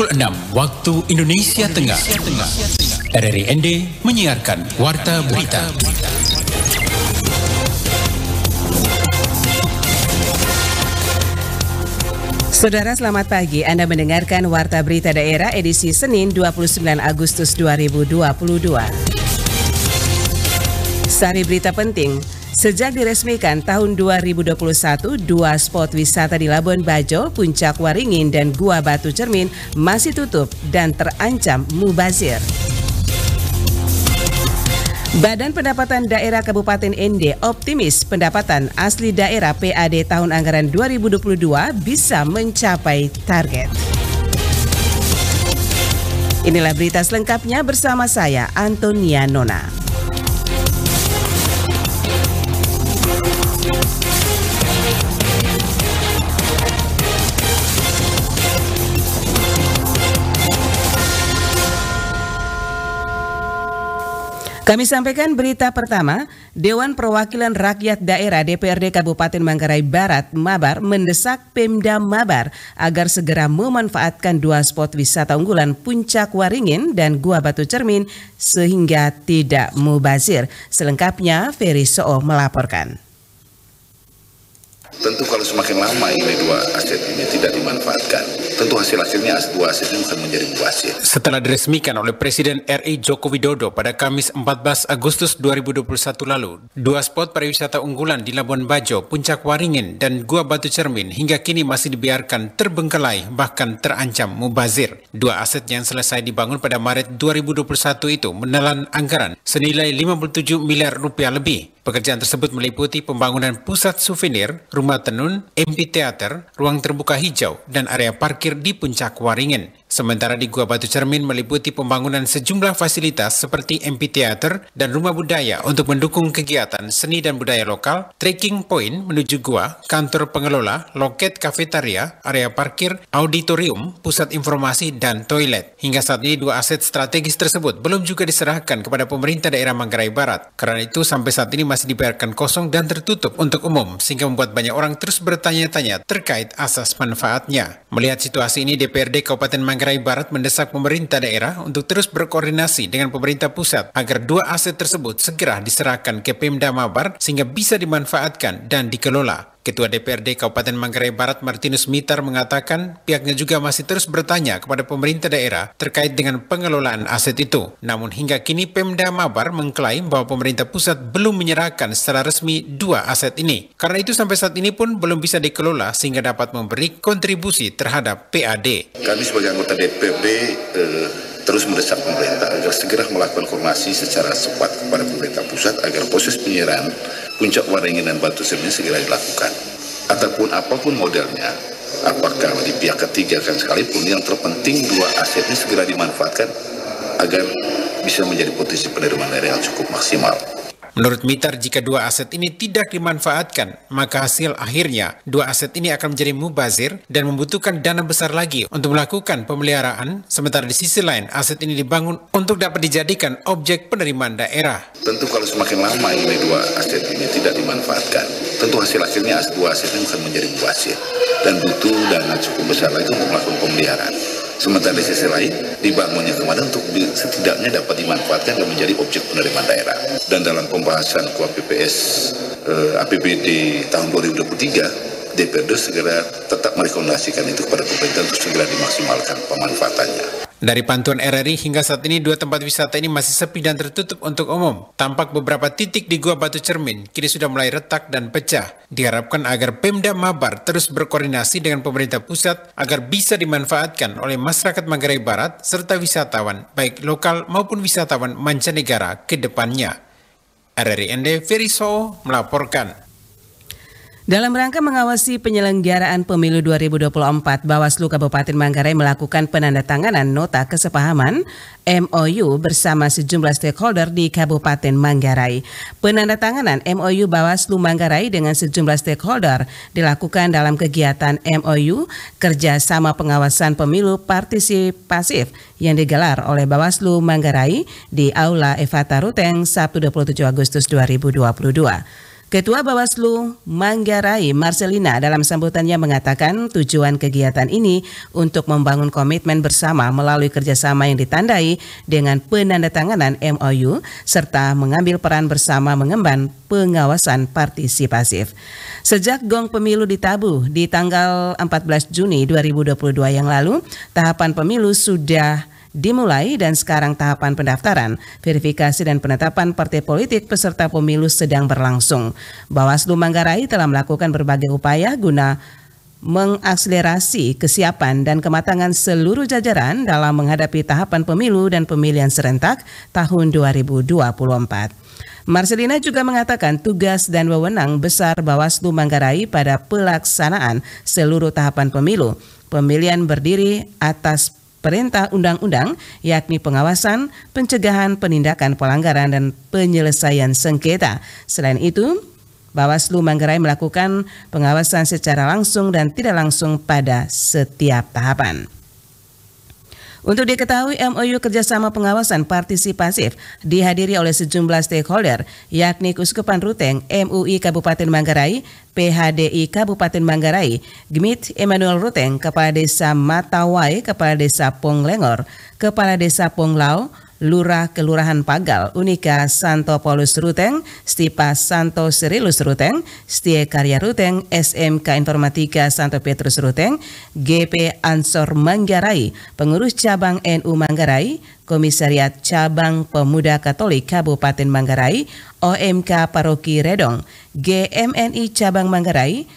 pukul 6 waktu Indonesia, Tengah. Tengah. RRI ND menyiarkan Warta Berita. Saudara selamat pagi, Anda mendengarkan Warta Berita Daerah edisi Senin 29 Agustus 2022. Sari berita penting, Sejak diresmikan tahun 2021, dua spot wisata di Labuan Bajo, Puncak Waringin dan Gua Batu Cermin masih tutup dan terancam mubazir. Badan Pendapatan Daerah Kabupaten Ende optimis pendapatan asli daerah PAD tahun anggaran 2022 bisa mencapai target. Inilah berita selengkapnya bersama saya Antonia Nona. Kami sampaikan berita pertama, Dewan Perwakilan Rakyat Daerah DPRD Kabupaten Manggarai Barat Mabar mendesak Pemda Mabar agar segera memanfaatkan dua spot wisata unggulan Puncak Waringin dan Gua Batu Cermin sehingga tidak mubazir. Selengkapnya Ferry Soo melaporkan. Tentu kalau semakin lama ini dua aset ini tidak dimanfaatkan, tentu hasil-hasilnya buah hasilnya akan menjadi dua hasil. Setelah diresmikan oleh Presiden RI Joko Widodo pada Kamis 14 Agustus 2021 lalu, dua spot pariwisata unggulan di Labuan Bajo, Puncak Waringin, dan Gua Batu Cermin hingga kini masih dibiarkan terbengkelai bahkan terancam mubazir. Dua aset yang selesai dibangun pada Maret 2021 itu menelan anggaran senilai 57 miliar rupiah lebih. Pekerjaan tersebut meliputi pembangunan pusat souvenir, rumah tenun, MP teater, ruang terbuka hijau, dan area parkir berakhir di puncak Waringin. Sementara di Gua Batu Cermin meliputi pembangunan sejumlah fasilitas seperti amphitheater dan rumah budaya untuk mendukung kegiatan seni dan budaya lokal, trekking point menuju gua, kantor pengelola, loket kafetaria, area parkir, auditorium, pusat informasi, dan toilet. Hingga saat ini dua aset strategis tersebut belum juga diserahkan kepada pemerintah daerah Manggarai Barat. Karena itu sampai saat ini masih dibiarkan kosong dan tertutup untuk umum sehingga membuat banyak orang terus bertanya-tanya terkait asas manfaatnya. Melihat situasi ini DPRD Kabupaten Manggarai Manggarai Barat mendesak pemerintah daerah untuk terus berkoordinasi dengan pemerintah pusat agar dua aset tersebut segera diserahkan ke Pemda Mabar sehingga bisa dimanfaatkan dan dikelola. Ketua DPRD Kabupaten Manggarai Barat Martinus Mitar mengatakan pihaknya juga masih terus bertanya kepada pemerintah daerah terkait dengan pengelolaan aset itu. Namun hingga kini Pemda Mabar mengklaim bahwa pemerintah pusat belum menyerahkan secara resmi dua aset ini. Karena itu sampai saat ini pun belum bisa dikelola sehingga dapat memberi kontribusi terhadap PAD. Kami sebagai anggota DPRD eh, terus mendesak pemerintah agar segera melakukan koordinasi secara cepat kepada pemerintah pusat agar proses penyerahan puncak waringin dan batu sernya segera dilakukan. Ataupun apapun modelnya, apakah di pihak ketiga kan sekalipun yang terpenting dua asetnya segera dimanfaatkan agar bisa menjadi potensi penerimaan daerah yang cukup maksimal. Menurut Mitar, jika dua aset ini tidak dimanfaatkan, maka hasil akhirnya dua aset ini akan menjadi mubazir dan membutuhkan dana besar lagi untuk melakukan pemeliharaan, sementara di sisi lain aset ini dibangun untuk dapat dijadikan objek penerimaan daerah. Tentu kalau semakin lama ini dua aset ini tidak dimanfaatkan, tentu hasil akhirnya dua aset ini akan menjadi mubazir dan butuh dana cukup besar lagi untuk melakukan pemeliharaan. Sementara di sisi lain, dibangunnya kemarin untuk setidaknya dapat dimanfaatkan dan menjadi objek penerimaan daerah. Dan dalam pembahasan kuapps PPS eh, APBD tahun 2023, DPRD segera tetap merekomendasikan itu kepada pemerintah untuk segera dimaksimalkan pemanfaatannya. Dari pantuan RRI hingga saat ini dua tempat wisata ini masih sepi dan tertutup untuk umum. Tampak beberapa titik di Gua Batu Cermin kini sudah mulai retak dan pecah. Diharapkan agar Pemda Mabar terus berkoordinasi dengan pemerintah pusat agar bisa dimanfaatkan oleh masyarakat Manggarai Barat serta wisatawan baik lokal maupun wisatawan mancanegara ke depannya. RRI ND Feriso melaporkan. Dalam rangka mengawasi penyelenggaraan pemilu 2024, Bawaslu Kabupaten Manggarai melakukan penandatanganan nota kesepahaman MOU bersama sejumlah stakeholder di Kabupaten Manggarai. Penandatanganan MOU Bawaslu Manggarai dengan sejumlah stakeholder dilakukan dalam kegiatan MOU kerjasama pengawasan pemilu partisipasif yang digelar oleh Bawaslu Manggarai di Aula Evata Ruteng Sabtu 27 Agustus 2022. Ketua Bawaslu Manggarai Marcelina dalam sambutannya mengatakan tujuan kegiatan ini untuk membangun komitmen bersama melalui kerjasama yang ditandai dengan penandatanganan MOU serta mengambil peran bersama mengemban pengawasan partisipasif. Sejak gong pemilu ditabuh di tanggal 14 Juni 2022 yang lalu, tahapan pemilu sudah dimulai dan sekarang tahapan pendaftaran, verifikasi dan penetapan partai politik peserta pemilu sedang berlangsung. Bawaslu Manggarai telah melakukan berbagai upaya guna mengakselerasi kesiapan dan kematangan seluruh jajaran dalam menghadapi tahapan pemilu dan pemilihan serentak tahun 2024. Marcelina juga mengatakan tugas dan wewenang besar Bawaslu Manggarai pada pelaksanaan seluruh tahapan pemilu. Pemilihan berdiri atas perintah undang-undang, yakni pengawasan, pencegahan, penindakan pelanggaran, dan penyelesaian sengketa. Selain itu, Bawaslu Manggarai melakukan pengawasan secara langsung dan tidak langsung pada setiap tahapan. Untuk diketahui, MOU kerjasama pengawasan partisipatif dihadiri oleh sejumlah stakeholder, yakni Kuskupan Ruteng, MUI Kabupaten Manggarai, PHDI Kabupaten Manggarai, Gmit Emmanuel Ruteng, Kepala Desa Matawai, Kepala Desa Ponglengor, Kepala Desa Ponglau. Lurah Kelurahan Pagal, Unika Santo Paulus Ruteng, Stipa Santo Serilus Ruteng, Stie Karya Ruteng, SMK Informatika Santo Petrus Ruteng, GP Ansor Manggarai, Pengurus Cabang NU Manggarai, Komisariat Cabang Pemuda Katolik Kabupaten Manggarai, OMK Paroki Redong, GMNI Cabang Manggarai,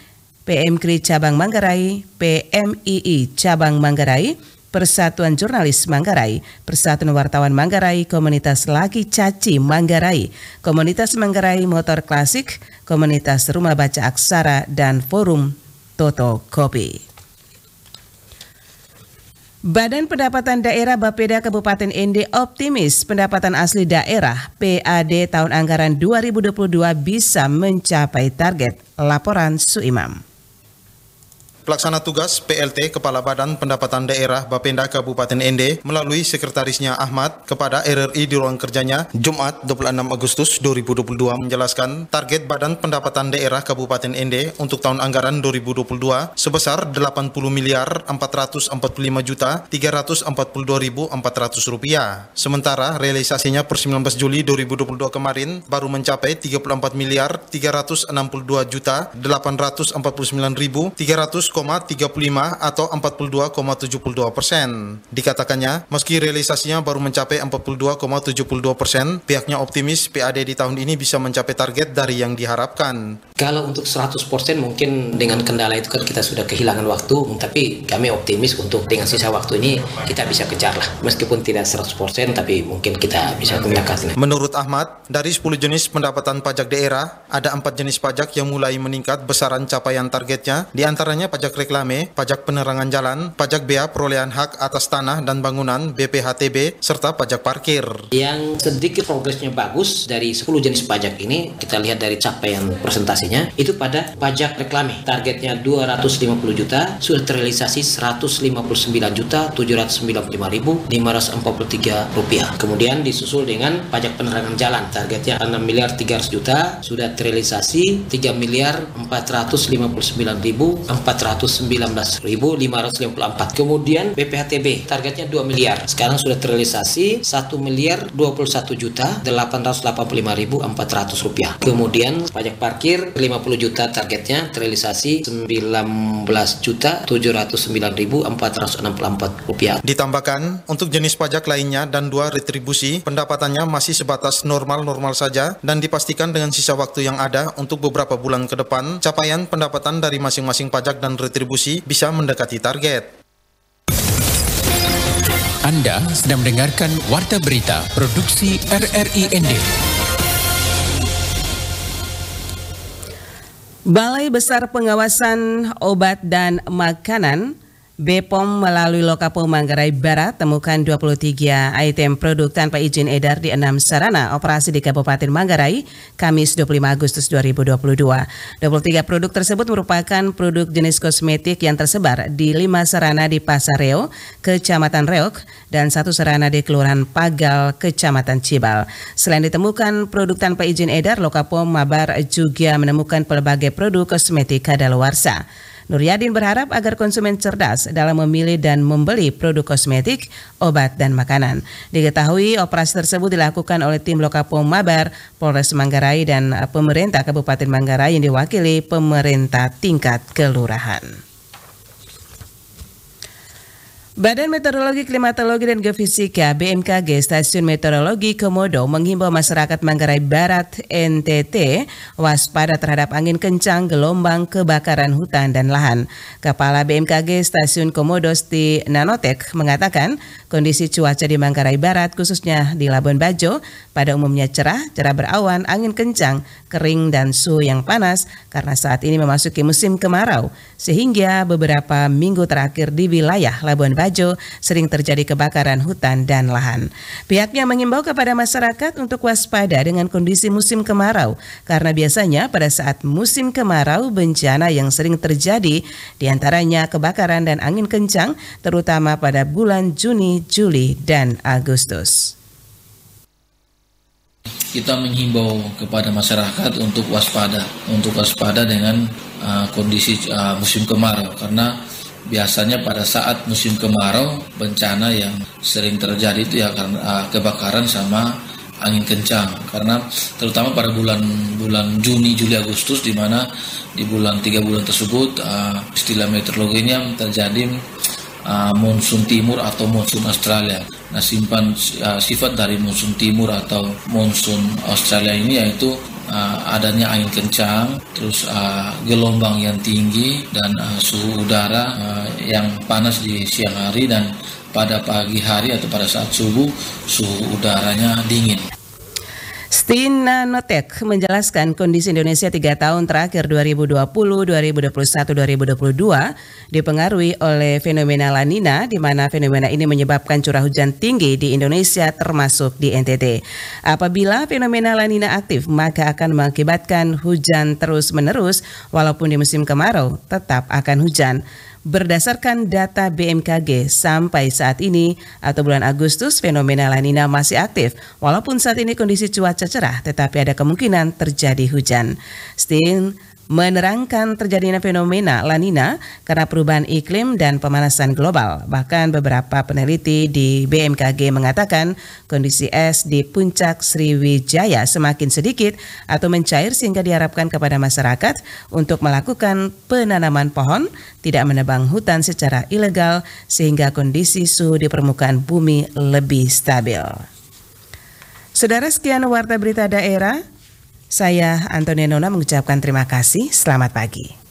PMKRI Cabang Manggarai, PMII Cabang Manggarai, Persatuan Jurnalis Manggarai, Persatuan Wartawan Manggarai, Komunitas Laki Caci Manggarai, Komunitas Manggarai Motor Klasik, Komunitas Rumah Baca Aksara, dan Forum Toto Kopi. Badan Pendapatan Daerah Bapeda Kabupaten Ende optimis pendapatan asli daerah PAD tahun anggaran 2022 bisa mencapai target. Laporan Suimam. Pelaksana tugas PLT Kepala Badan Pendapatan Daerah Bapenda Kabupaten Ende melalui sekretarisnya Ahmad kepada RRI di ruang kerjanya Jumat 26 Agustus 2022 menjelaskan target Badan Pendapatan Daerah Kabupaten Ende untuk tahun anggaran 2022 sebesar 80 miliar 445 juta 342.400 rupiah. Sementara realisasinya per 19 Juli 2022 kemarin baru mencapai 34 miliar 362 juta 849.300 100,35 atau 42,72 persen. Dikatakannya, meski realisasinya baru mencapai 42,72 persen, pihaknya optimis PAD di tahun ini bisa mencapai target dari yang diharapkan. Kalau untuk 100 persen mungkin dengan kendala itu kan kita sudah kehilangan waktu, tapi kami optimis untuk dengan sisa waktu ini kita bisa kejar lah. Meskipun tidak 100 persen, tapi mungkin kita bisa mendekati. Menurut Ahmad, dari 10 jenis pendapatan pajak daerah, ada empat jenis pajak yang mulai meningkat besaran capaian targetnya, diantaranya pajak pajak reklame, pajak penerangan jalan, pajak bea perolehan hak atas tanah dan bangunan BPHTB, serta pajak parkir. Yang sedikit progresnya bagus dari 10 jenis pajak ini, kita lihat dari capaian presentasinya, itu pada pajak reklame. Targetnya 250 juta, sudah terrealisasi 159 juta 795.543 rupiah. Kemudian disusul dengan pajak penerangan jalan, targetnya 6 miliar 300 juta, sudah terrealisasi 3 miliar 459.400 119.554. Kemudian BPHTB targetnya 2 miliar. Sekarang sudah terrealisasi 1 miliar 21 juta 885.400 rupiah. Kemudian pajak parkir 50 juta targetnya terrealisasi 19 juta 709.464 rupiah. Ditambahkan untuk jenis pajak lainnya dan dua retribusi pendapatannya masih sebatas normal-normal saja dan dipastikan dengan sisa waktu yang ada untuk beberapa bulan ke depan capaian pendapatan dari masing-masing pajak dan retribusi bisa mendekati target. Anda sedang mendengarkan Warta Berita Produksi RRI ND. Balai Besar Pengawasan Obat dan Makanan BPOM melalui Lokapo Manggarai Barat temukan 23 item produk tanpa izin edar di enam sarana operasi di Kabupaten Manggarai Kamis 25 Agustus 2022. 23 produk tersebut merupakan produk jenis kosmetik yang tersebar di lima sarana di Pasar Reo, Kecamatan Reok, dan satu sarana di Kelurahan Pagal, Kecamatan Cibal. Selain ditemukan produk tanpa izin edar, Lokapo Mabar juga menemukan pelbagai produk kosmetik kadaluarsa. Nuryadin berharap agar konsumen cerdas dalam memilih dan membeli produk kosmetik, obat, dan makanan. Diketahui operasi tersebut dilakukan oleh tim Lokapom Mabar, Polres Manggarai, dan eh, pemerintah Kabupaten Manggarai yang diwakili pemerintah tingkat kelurahan. Badan Meteorologi, Klimatologi, dan Geofisika BMKG Stasiun Meteorologi Komodo menghimbau masyarakat Manggarai Barat NTT waspada terhadap angin kencang, gelombang, kebakaran hutan dan lahan. Kepala BMKG Stasiun Komodo Sti Nanotek mengatakan kondisi cuaca di Manggarai Barat khususnya di Labuan Bajo pada umumnya cerah, cerah berawan, angin kencang, kering dan suhu yang panas karena saat ini memasuki musim kemarau sehingga beberapa minggu terakhir di wilayah Labuan Bajo Bajo sering terjadi kebakaran hutan dan lahan. Pihaknya mengimbau kepada masyarakat untuk waspada dengan kondisi musim kemarau karena biasanya pada saat musim kemarau bencana yang sering terjadi diantaranya kebakaran dan angin kencang terutama pada bulan Juni, Juli, dan Agustus kita menghimbau kepada masyarakat untuk waspada, untuk waspada dengan uh, kondisi uh, musim kemarau karena biasanya pada saat musim kemarau bencana yang sering terjadi itu ya karena ah, kebakaran sama angin kencang karena terutama pada bulan-bulan Juni Juli Agustus di mana di bulan tiga bulan tersebut uh, istilah meteorologinya terjadi uh, monsun timur atau monsun Australia. Nah simpan uh, sifat dari monsun timur atau monsun Australia ini yaitu uh, adanya angin kencang, terus uh, gelombang yang tinggi dan uh, suhu udara uh, yang panas di siang hari dan pada pagi hari atau pada saat subuh suhu udaranya dingin. Christina Notek menjelaskan kondisi Indonesia tiga tahun terakhir 2020, 2021, 2022 dipengaruhi oleh fenomena La Nina di mana fenomena ini menyebabkan curah hujan tinggi di Indonesia termasuk di NTT. Apabila fenomena La Nina aktif maka akan mengakibatkan hujan terus-menerus walaupun di musim kemarau tetap akan hujan. Berdasarkan data BMKG, sampai saat ini atau bulan Agustus fenomena La masih aktif. Walaupun saat ini kondisi cuaca cerah, tetapi ada kemungkinan terjadi hujan. Sting menerangkan terjadinya fenomena La Nina karena perubahan iklim dan pemanasan global. Bahkan beberapa peneliti di BMKG mengatakan kondisi es di puncak Sriwijaya semakin sedikit atau mencair sehingga diharapkan kepada masyarakat untuk melakukan penanaman pohon, tidak menebang hutan secara ilegal sehingga kondisi suhu di permukaan bumi lebih stabil. Saudara sekian warta berita daerah. Saya Antonia Nona mengucapkan terima kasih. Selamat pagi.